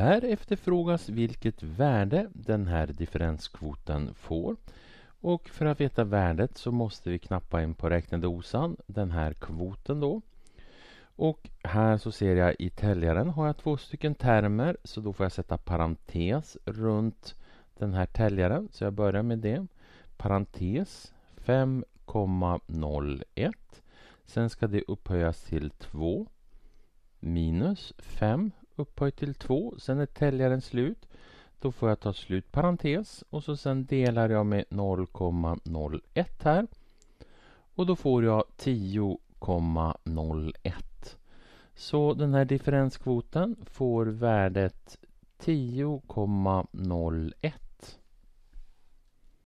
Här efterfrågas vilket värde den här differenskvoten får. Och för att veta värdet så måste vi knappa in på räknedosan, den här kvoten då. Och här så ser jag i täljaren har jag två stycken termer så då får jag sätta parentes runt den här täljaren. Så jag börjar med det. Parentes 5,01. Sen ska det upphöjas till 2 minus 5 upphöjt till 2, sen är täljaren slut. Då får jag ta slut parentes och så sen delar jag med 0,01 här. Och då får jag 10,01. Så den här differenskvoten får värdet 10,01